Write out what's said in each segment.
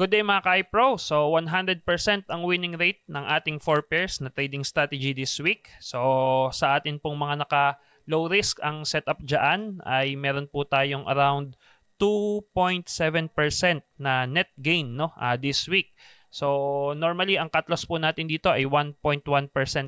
Good day mga Kai Pro. So 100% ang winning rate ng ating four pairs na trading strategy this week. So sa atin pong mga naka low risk ang setup diyan ay meron po tayong around 2.7% na net gain no uh, this week. So normally ang cut loss po natin dito ay 1.1%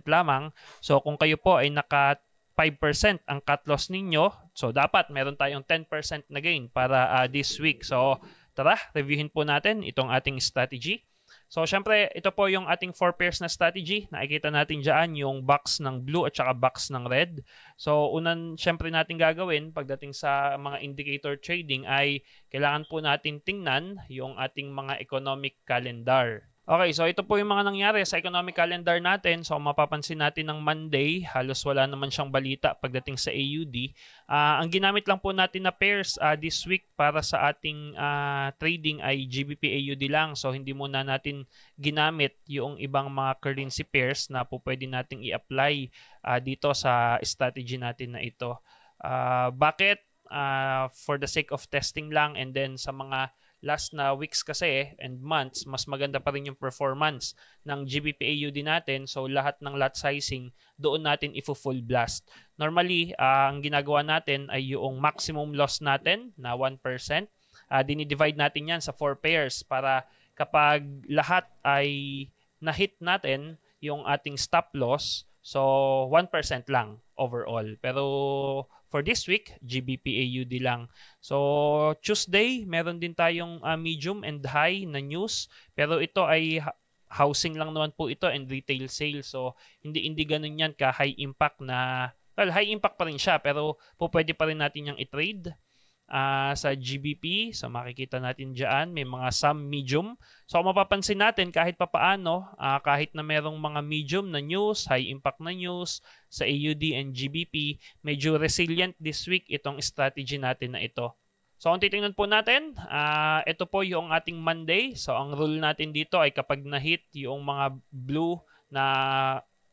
lamang. So kung kayo po ay naka 5% ang cut loss ninyo, so dapat meron tayong 10% na gain para uh, this week. So Tara, reviewin po natin itong ating strategy. So, syempre, ito po yung ating four pairs na strategy. Nakikita natin dyan yung box ng blue at saka box ng red. So, unan syempre natin gagawin pagdating sa mga indicator trading ay kailangan po natin tingnan yung ating mga economic calendar. Okay, so ito po yung mga nangyari sa economic calendar natin. So mapapansin natin ng Monday, halos wala naman siyang balita pagdating sa AUD. Uh, ah, ang ginamit lang po natin na pairs uh, this week para sa ating uh, trading ay GBP AUD lang. So hindi muna natin ginamit yung ibang mga currency pairs na po pwede nating i-apply uh, dito sa strategy natin na ito. Uh, bakit? Uh, for the sake of testing lang and then sa mga last na weeks kasi and months, mas maganda pa rin yung performance ng GBP-AUD natin. So, lahat ng lot sizing, doon natin ifo full blast. Normally, uh, ang ginagawa natin ay yung maximum loss natin na 1%. Uh, ah, dinidivide natin yan sa 4 pairs para kapag lahat ay na-hit natin yung ating stop loss, so 1% lang overall. Pero for this week, GBP-AUD lang. So, Tuesday, meron din tayong uh, medium and high na news. Pero ito ay housing lang naman po ito and retail sales. So, hindi, hindi ganun yan ka high impact na Well, high impact pa rin siya pero po pwede pa rin natin yung i-trade uh, sa GBP. So makikita natin dyan, may mga some medium. So kung mapapansin natin kahit papaano, uh, kahit na merong mga medium na news, high impact na news sa AUD and GBP, medyo resilient this week itong strategy natin na ito. So kung titingnan po natin, uh, ito po yung ating Monday. So ang rule natin dito ay kapag na-hit yung mga blue na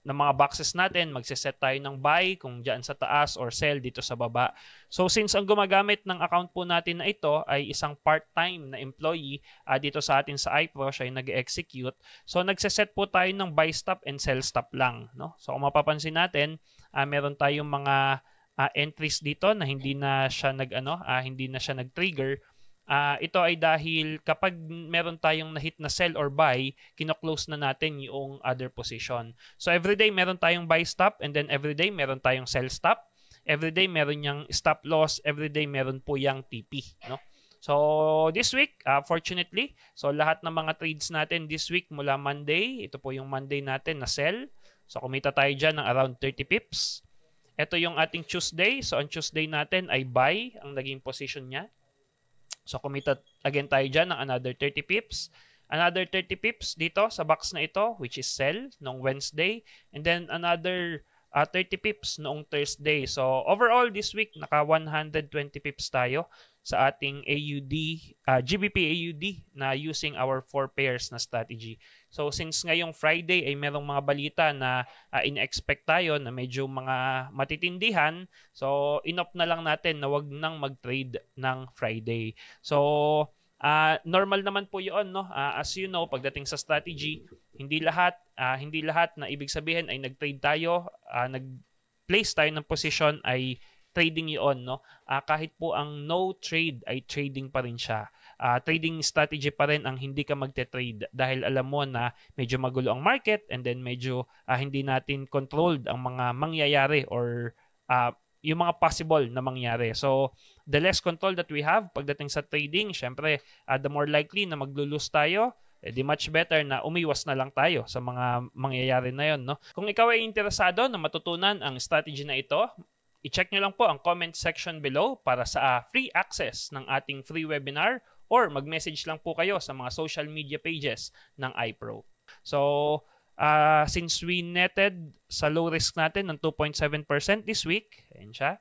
ng mga boxes natin, magse-set tayo ng buy kung diyan sa taas or sell dito sa baba. So since ang gumagamit ng account po natin na ito ay isang part-time na employee uh, dito sa atin sa iPro, siya ay nag-execute. So nagse-set po tayo ng buy stop and sell stop lang, no? So kung mapapansin natin, uh, meron tayong mga uh, entries dito na hindi na siya nag ano, uh, hindi na siya nag-trigger Uh, ito ay dahil kapag meron tayong na-hit na sell or buy, kino-close na natin yung other position. So everyday meron tayong buy stop and then everyday meron tayong sell stop. Everyday meron yang stop loss, everyday meron po yang TP, no? So this week, uh, fortunately, so lahat ng mga trades natin this week mula Monday, ito po yung Monday natin na sell. So kumita tayo diyan ng around 30 pips. Ito yung ating Tuesday. So on Tuesday natin ay buy ang naging position niya. So, kumita again tayo dyan ng another 30 pips. Another 30 pips dito sa box na ito, which is sell, noong Wednesday. And then, another uh, ah, 30 pips noong Thursday. So, overall, this week, naka 120 pips tayo sa ating AUD, uh, ah, GBP AUD na using our four pairs na strategy. So since ngayong Friday ay merong mga balita na uh, in-expect tayo na medyo mga matitindihan, so inop na lang natin na wag nang mag-trade ng Friday. So uh, normal naman po 'yon no. Uh, as you know, pagdating sa strategy, hindi lahat uh, hindi lahat na ibig sabihin ay nag-trade tayo, uh, nag place tayo ng position ay trading yon no uh, kahit po ang no trade ay trading pa rin siya uh, trading strategy pa rin ang hindi ka magte-trade dahil alam mo na medyo magulo ang market and then medyo uh, hindi natin controlled ang mga mangyayari or uh, yung mga possible na mangyari. So, the less control that we have pagdating sa trading, syempre, uh, the more likely na maglulus tayo, eh di much better na umiwas na lang tayo sa mga mangyayari na yon no kung ikaw ay interesado na matutunan ang strategy na ito I-check nyo lang po ang comment section below para sa uh, free access ng ating free webinar or mag-message lang po kayo sa mga social media pages ng iPro. So, uh, since we netted sa low risk natin ng 2.7% this week, ayan siya,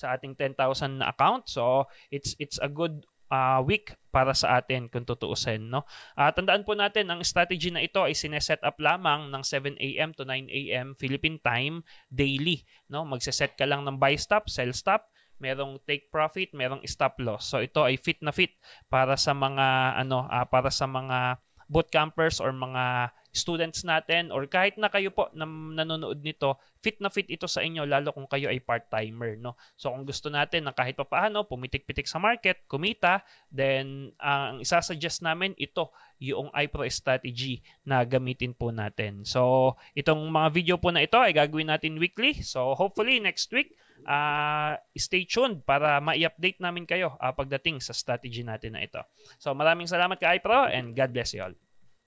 sa ating 10,000 na account. So, it's it's a good uh, week para sa atin kung tutuusin. No? Uh, tandaan po natin, ang strategy na ito ay sineset up lamang ng 7 a.m. to 9 a.m. Philippine time daily. No? Magseset ka lang ng buy stop, sell stop, merong take profit, merong stop loss. So ito ay fit na fit para sa mga ano uh, para sa mga bootcampers or mga students natin or kahit na kayo po na nanonood nito, fit na fit ito sa inyo lalo kung kayo ay part-timer, no? So kung gusto natin na kahit papaano pumitik-pitik sa market, kumita, then uh, ang isasuggest namin ito yung iPro strategy na gamitin po natin. So itong mga video po na ito ay gagawin natin weekly. So hopefully next week uh, stay tuned para ma-update namin kayo uh, pagdating sa strategy natin na ito. So maraming salamat ka iPro and God bless you all.